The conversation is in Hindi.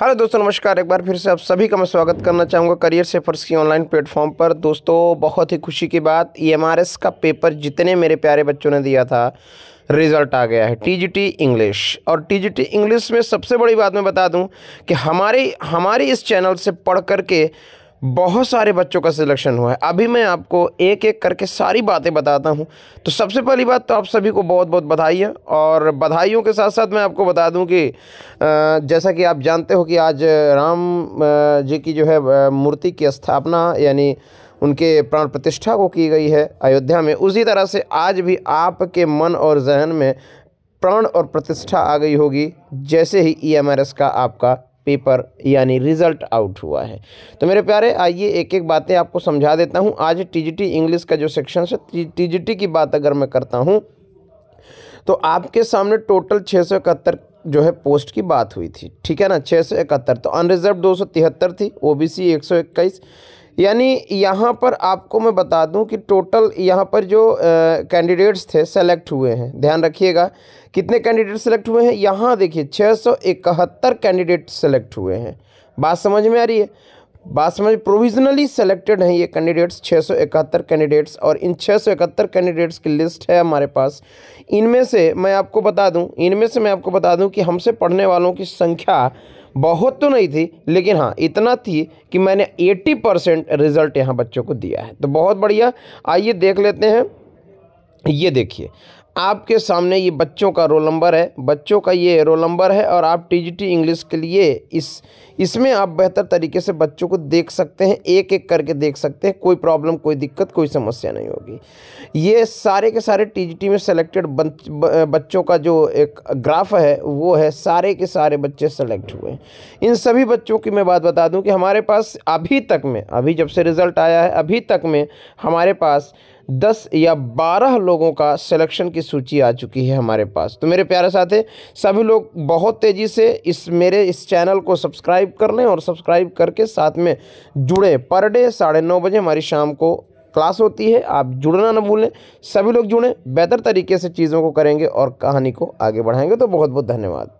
हेलो दोस्तों नमस्कार एक बार फिर से आप सभी का मैं स्वागत करना चाहूँगा करियर सेफर्स की ऑनलाइन प्लेटफॉर्म पर दोस्तों बहुत ही खुशी की बात ईएमआरएस e का पेपर जितने मेरे प्यारे बच्चों ने दिया था रिज़ल्ट आ गया है टीजीटी इंग्लिश और टीजीटी इंग्लिश में सबसे बड़ी बात मैं बता दूँ कि हमारे हमारे इस चैनल से पढ़ करके बहुत सारे बच्चों का सिलेक्शन हुआ है अभी मैं आपको एक एक करके सारी बातें बताता हूँ तो सबसे पहली बात तो आप सभी को बहुत बहुत बधाई है और बधाइयों के साथ साथ मैं आपको बता दूँ कि जैसा कि आप जानते हो कि आज राम जी की जो है मूर्ति की स्थापना यानी उनके प्राण प्रतिष्ठा को की गई है अयोध्या में उसी तरह से आज भी आपके मन और जहन में प्राण और प्रतिष्ठा आ गई होगी जैसे ही ई e का आपका पेपर यानी रिज़ल्ट आउट हुआ है तो मेरे प्यारे आइए एक एक बातें आपको समझा देता हूँ आज टीजीटी इंग्लिश का जो सेक्शन है टीजीटी की बात अगर मैं करता हूँ तो आपके सामने टोटल छः सौ इकहत्तर जो है पोस्ट की बात हुई थी ठीक है ना छः सौ इकहत्तर तो अनरिजर्व दो सौ तिहत्तर थी सी एक सौ इक्कीस यानी यहाँ पर आपको मैं बता दूँ कि टोटल यहाँ पर जो कैंडिडेट्स थे सेलेक्ट हुए हैं ध्यान रखिएगा कितने कैंडिडेट सेलेक्ट हुए हैं यहाँ देखिए छः सौ इकहत्तर कैंडिडेट सेलेक्ट हुए हैं बात समझ में आ रही है बात समझ प्रोविजनली सेलेक्टेड हैं ये कैंडिडेट्स छः सौ इकहत्तर कैंडिडेट्स और इन छः सौ इकहत्तर कैंडिडेट्स की लिस्ट है हमारे पास इनमें से मैं आपको बता दूं इनमें से मैं आपको बता दूं कि हमसे पढ़ने वालों की संख्या बहुत तो नहीं थी लेकिन हाँ इतना थी कि मैंने 80 परसेंट रिज़ल्ट यहाँ बच्चों को दिया है तो बहुत बढ़िया आइए देख लेते हैं ये देखिए आपके सामने ये बच्चों का रोल नंबर है बच्चों का ये रोल नंबर है और आप टी इंग्लिश के लिए इस इसमें आप बेहतर तरीके से बच्चों को देख सकते हैं एक एक करके देख सकते हैं कोई प्रॉब्लम कोई दिक्कत कोई समस्या नहीं होगी ये सारे के सारे टी में सेलेक्टेड बच्चों का जो एक ग्राफ है वो है सारे के सारे बच्चे सेलेक्ट हुए इन सभी बच्चों की मैं बात बता दूँ कि हमारे पास अभी तक में अभी जब से रिज़ल्ट आया है अभी तक में हमारे पास दस या बारह लोगों का सिलेक्शन की सूची आ चुकी है हमारे पास तो मेरे प्यारे साथी सभी लोग बहुत तेज़ी से इस मेरे इस चैनल को सब्सक्राइब कर लें और सब्सक्राइब करके साथ में जुड़े पर डे साढ़े नौ बजे हमारी शाम को क्लास होती है आप जुड़ना ना भूलें सभी लोग जुड़ें बेहतर तरीके से चीज़ों को करेंगे और कहानी को आगे बढ़ाएंगे तो बहुत बहुत धन्यवाद